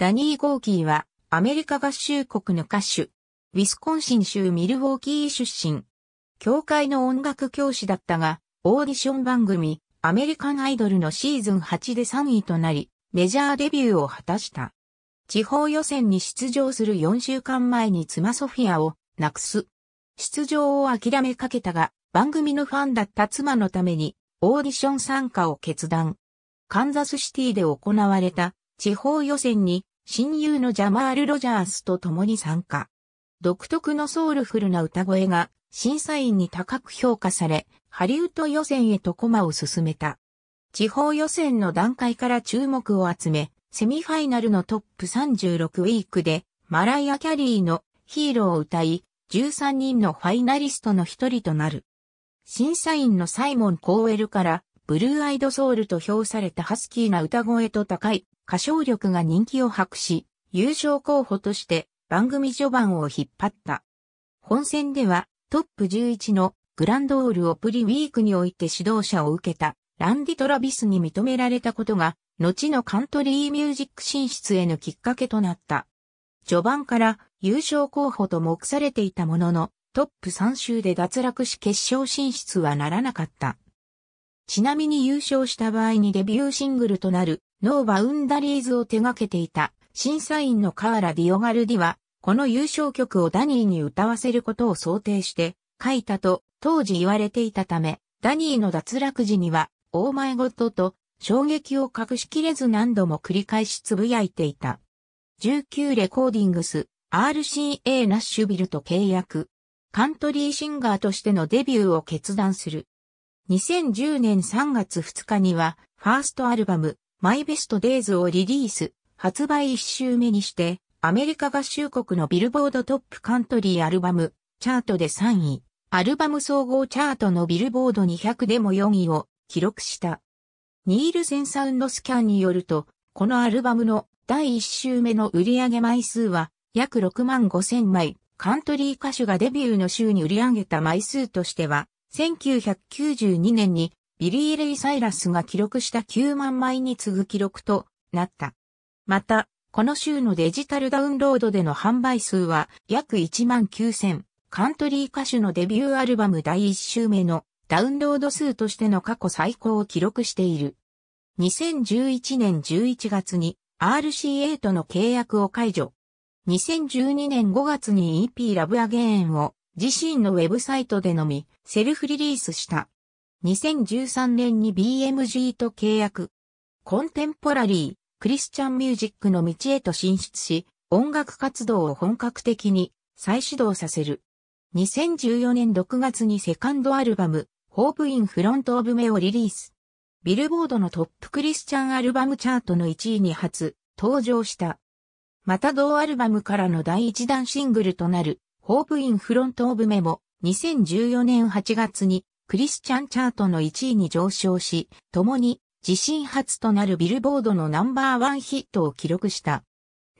ダニー・ゴーキーは、アメリカ合衆国の歌手、ウィスコンシン州ミルウォーキー出身。教会の音楽教師だったが、オーディション番組、アメリカンアイドルのシーズン8で3位となり、メジャーデビューを果たした。地方予選に出場する4週間前に妻ソフィアをなくす。出場を諦めかけたが、番組のファンだった妻のために、オーディション参加を決断。カンザスシティで行われた地方予選に親友のジャマール・ロジャースと共に参加。独特のソウルフルな歌声が審査員に高く評価され、ハリウッド予選へと駒を進めた。地方予選の段階から注目を集め、セミファイナルのトップ36ウィークで、マライア・キャリーのヒーローを歌い、13人のファイナリストの一人となる。審査員のサイモン・コーウェルから、ブルーアイドソウルと評されたハスキーな歌声と高い歌唱力が人気を博し、優勝候補として番組序盤を引っ張った。本戦ではトップ11のグランドオールオプリウィークにおいて指導者を受けたランディ・トラビスに認められたことが後のカントリーミュージック進出へのきっかけとなった。序盤から優勝候補と目されていたもののトップ3周で脱落し決勝進出はならなかった。ちなみに優勝した場合にデビューシングルとなるノーバウンダリーズを手掛けていた審査員のカーラ・ディオガルディは、この優勝曲をダニーに歌わせることを想定して書いたと当時言われていたため、ダニーの脱落時には、オーマイゴッドと衝撃を隠しきれず何度も繰り返し呟いていた。19レコーディングス RCA ナッシュビルと契約。カントリーシンガーとしてのデビューを決断する。2010年3月2日には、ファーストアルバム、My Best Days をリリース、発売1週目にして、アメリカ合衆国のビルボードトップカントリーアルバム、チャートで3位、アルバム総合チャートのビルボード200でも4位を記録した。ニールセンサウンドスキャンによると、このアルバムの第1週目の売上枚数は約6万5千枚、カントリー歌手がデビューの週に売り上げた枚数としては1992年にビリー・レイ・サイラスが記録した9万枚に次ぐ記録となった。また、この週のデジタルダウンロードでの販売数は約1万9000。カントリー歌手のデビューアルバム第1週目のダウンロード数としての過去最高を記録している。2011年11月に RCA との契約を解除。2012年5月に EP ラブアゲーンを自身のウェブサイトでのみ、セルフリリースした。2013年に BMG と契約。コンテンポラリー、クリスチャンミュージックの道へと進出し、音楽活動を本格的に再始動させる。2014年6月にセカンドアルバム、ホープインフロントオブメをリリース。ビルボードのトップクリスチャンアルバムチャートの1位に初登場した。また同アルバムからの第1弾シングルとなるホープインフロントオブメモ、2014年8月にクリスチャンチャートの1位に上昇し、共に自身初となるビルボードのナンバーワンヒットを記録した。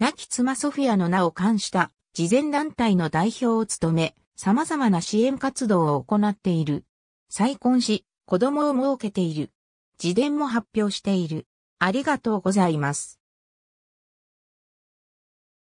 亡き妻ソフィアの名を冠した慈善団体の代表を務め、様々な支援活動を行っている。再婚し、子供を設けている。自伝も発表している。ありがとうございます。